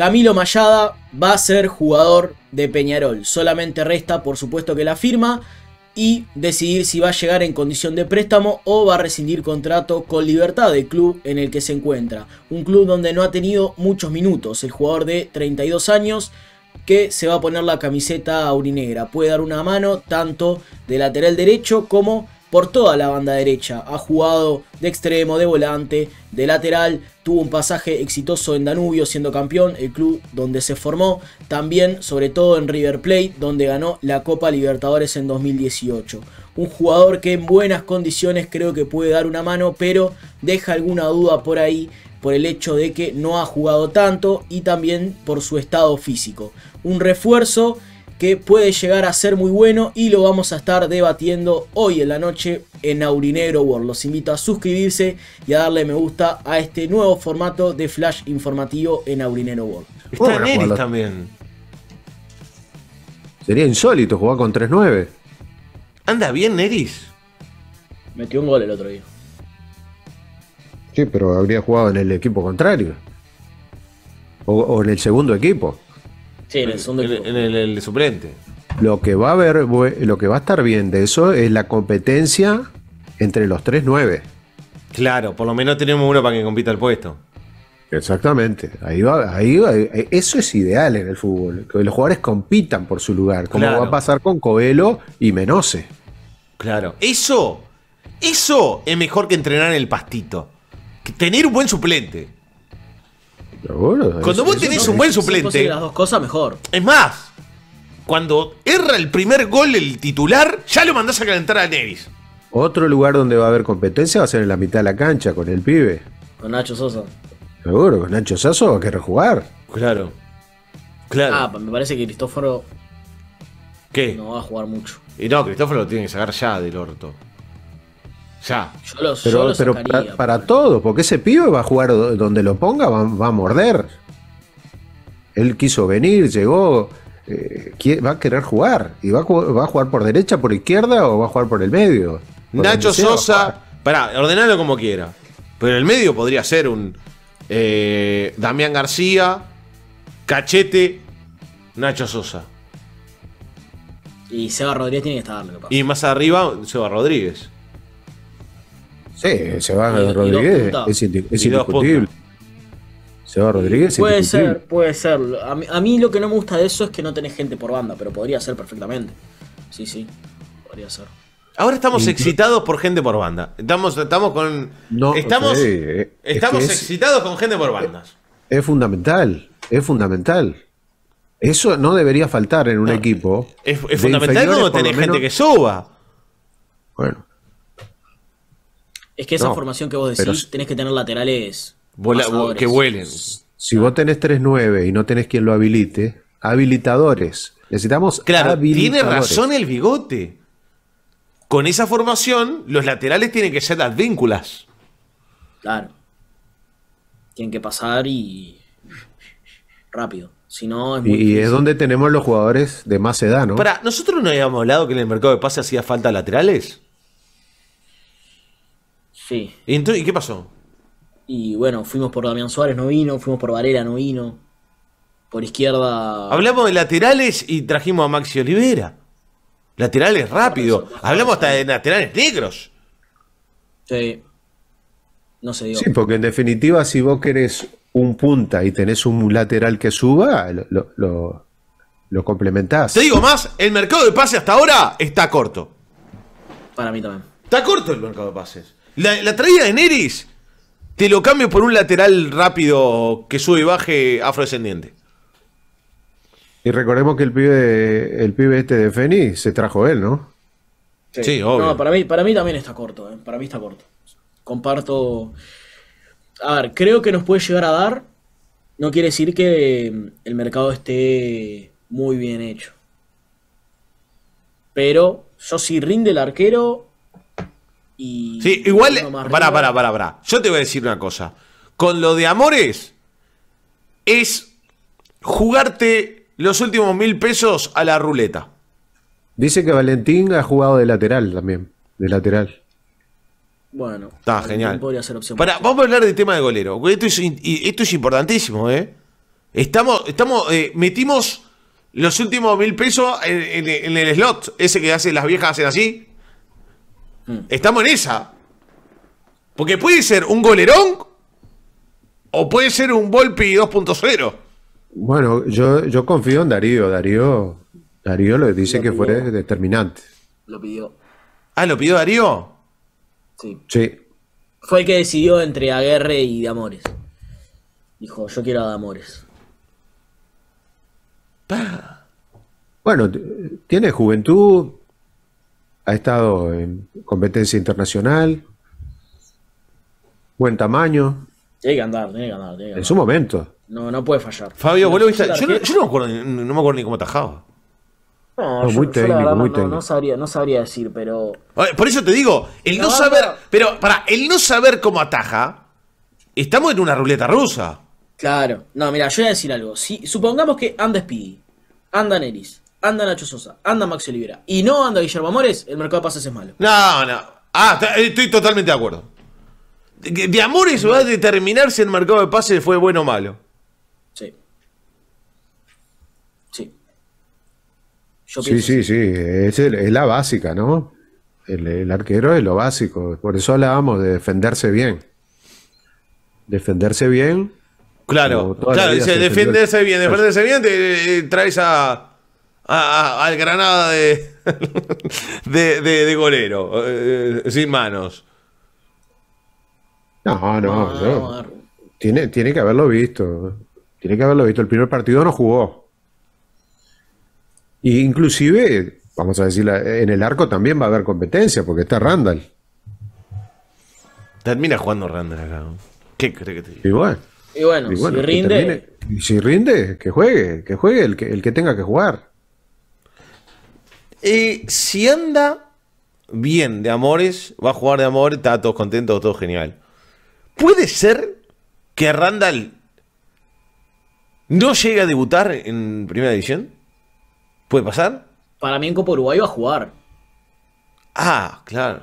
Camilo Mayada va a ser jugador de Peñarol. Solamente resta, por supuesto, que la firma y decidir si va a llegar en condición de préstamo o va a rescindir contrato con Libertad, del club en el que se encuentra. Un club donde no ha tenido muchos minutos. El jugador de 32 años que se va a poner la camiseta aurinegra. Puede dar una mano tanto de lateral derecho como por toda la banda derecha. Ha jugado de extremo, de volante, de lateral. Tuvo un pasaje exitoso en Danubio siendo campeón, el club donde se formó. También, sobre todo en River Plate, donde ganó la Copa Libertadores en 2018. Un jugador que en buenas condiciones creo que puede dar una mano, pero deja alguna duda por ahí por el hecho de que no ha jugado tanto y también por su estado físico. Un refuerzo que puede llegar a ser muy bueno y lo vamos a estar debatiendo hoy en la noche en Aurinero World. Los invito a suscribirse y a darle me gusta a este nuevo formato de flash informativo en Aurinero World. Está en también. Sería insólito jugar con 3-9. Anda bien, Neris. Metió un gol el otro día. Sí, pero habría jugado en el equipo contrario. o en el segundo equipo. Sí, en el suplente. Lo que va a lo que va a estar bien de eso es la competencia entre los 3-9. Claro, por lo menos tenemos uno para que compita el puesto. Exactamente, ahí va, eh, eso es ideal en el fútbol, que los jugadores compitan por su lugar, como va a pasar con Coelho y Menose. Claro, eso, eso es mejor que entrenar en el pastito, que tener un buen suplente cuando vos tenés un buen suplente. Las dos cosas mejor. Es más, cuando erra el primer gol el titular, ya lo mandás a calentar a Nevis. Otro lugar donde va a haber competencia va a ser en la mitad de la cancha con el pibe. Con Nacho Sosa. Seguro, con Nacho Sosa va a querer jugar. Claro. Claro. Ah, me parece que Cristóforo. ¿Qué? No va a jugar mucho. Y no, Cristóforo lo tiene que sacar ya del orto. Ya. pero, para, todo, porque ese pibe va a jugar donde lo ponga, va, a morder. Él quiso venir, llegó, eh, va a querer jugar. ¿Y va a, jugar por derecha, por izquierda o va a jugar por el medio? Nacho Sosa, para ordenalo como quiera. Pero el medio podría ser un eh, Damián García, Cachete, Nacho Sosa. Y Seba Rodríguez tiene que estar. Y más arriba, Seba Rodríguez. Sí, se va Rodríguez, es, indiscutible. Se va Rodríguez. Puede ser, puede ser. A mí, lo que no me gusta de eso es que no tenés gente por banda, pero podría ser perfectamente. Sí, sí, podría ser. Ahora estamos excitados por gente por banda. Estamos, estamos con. estamos eh, estamos excitados con gente por eh, bandas. Es fundamental, es fundamental. Eso no debería faltar en un equipo. Es, fundamental cuando tenés gente que suba. Bueno, es que esa formación que vos decís, tenés que tener laterales que vuelen. Si vos tenés 3-9 y no tenés quien lo habilite, habilitadores. Necesitamos. Claro, tiene razón el bigote. Con esa formación, los laterales tienen que ser las vínculas. Claro. Tienen que pasar y. rápido. Si no, es muy y es donde tenemos los jugadores de más edad, ¿no? Para, nosotros no habíamos hablado que en el mercado de pase hacía falta laterales. Sí. ¿Y, qué pasó? Y bueno, fuimos por Damián Suárez, no vino, fuimos por Varela, no vino. Por izquierda. Hablamos de laterales y trajimos a Maxi Olivera. Laterales rápido. Hablamos hasta de laterales negros. Sí. No sé, digo. Sí, porque en definitiva, si vos querés un punta y tenés un lateral que suba, lo, lo complementás. Te digo más, el mercado de pases hasta ahora está corto. Para mí también. Está corto el mercado de pases. La, la traída de Neris te lo cambio por un lateral rápido que sube y baje afrodescendiente. Y recordemos que el pibe, el pibe este de Feni se trajo él, ¿no? Sí, obvio. No, para mí, para mí también está corto, ¿eh? para mí está corto. Comparto. A ver, creo que nos puede llegar a dar. No quiere decir que el mercado esté muy bien hecho. Pero yo si rinde el arquero, sí, igual. Pará, pará, pará, para. Yo te voy a decir una cosa. Con lo de amores, es jugarte los últimos mil pesos a la ruleta. Dice que Valentín ha jugado de lateral también. De lateral. Bueno, está genial. Para, vamos a hablar del tema de golero. Esto es, importantísimo, ¿eh? Estamos, estamos, eh, metimos los últimos mil pesos en, el slot, ese que hace las viejas hacen así. Mm. Estamos en esa. Porque puede ser un golerón o puede ser un Volpi 2.0. Bueno, yo, yo confío en Darío. Darío, Darío le dice que fue determinante. Lo pidió. Ah, ¿lo pidió Darío? Sí. Sí. Fue el que decidió entre Aguerre y Damores. Dijo, yo quiero a Damores. Bueno, tiene juventud, ha estado en competencia internacional, buen tamaño. Tiene que andar, tiene que andar. En su momento. No, no puede fallar. Fabio, Yo, no, me acuerdo, ni cómo atajaba. No, muy técnico, Sabría, no, sabría, decir, pero. Por eso te digo, el no, saber. Pero, para, el no saber cómo ataja, estamos en una ruleta rusa. Claro. No, mira, yo voy a decir algo. Si, supongamos que anda Speedy, anda Neris, anda Nacho Sosa, anda Maxi Olivera y no anda Guillermo Amores, el mercado de pases es malo. No, no. Ah, eh, estoy totalmente de acuerdo. De, Amores va a determinar si el mercado de pases fue bueno o malo. Sí. Sí. Yo sí, sí, sí. Es, la básica, ¿no? El, arquero es lo básico. Por eso hablábamos de defenderse bien. Defenderse bien Claro, claro, dice defenderse bien, defenderse bien, eh, traes a, al Granada de, de, golero, eh, eh, sin manos. No, no, ah, Tiene, tiene que haberlo visto. Tiene que haberlo visto. El primer partido no jugó. inclusive, vamos a decir, en el arco también va a haber competencia, porque está Randall. Termina jugando Randall acá. ¿Qué cree que te Y bueno. Y bueno, si rinde. si rinde, que juegue, que juegue el el que tenga que jugar si anda bien de amores, va a jugar de amores, está todo contento todo genial. ¿Puede ser que Randall no llegue a debutar en primera división? ¿Puede pasar? Para mí en Copa Uruguay va a jugar. Ah, claro.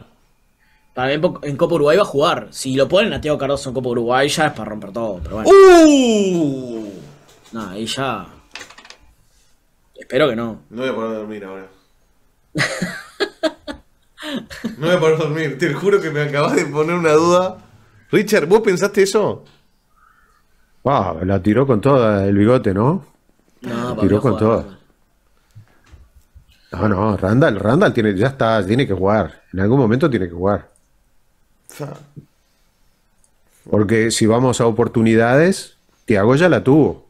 Para mí en Copa Uruguay va a jugar. Si lo ponen a Tiago Cardoso en Copa Uruguay ya es para romper todo, pero bueno. ¡Uh! ahí ya... Espero que no. No voy a poder dormir ahora. No me puedo dormir, te juro que me acabas de poner una duda. Richard, ¿vos pensaste eso? Ah, la tiró con toda el bigote, ¿no? No, la tiró con toda. No, no, Randall, Randall tiene, ya está, tiene que jugar. En algún momento tiene que jugar. Porque si vamos a oportunidades, Tiago ya la tuvo.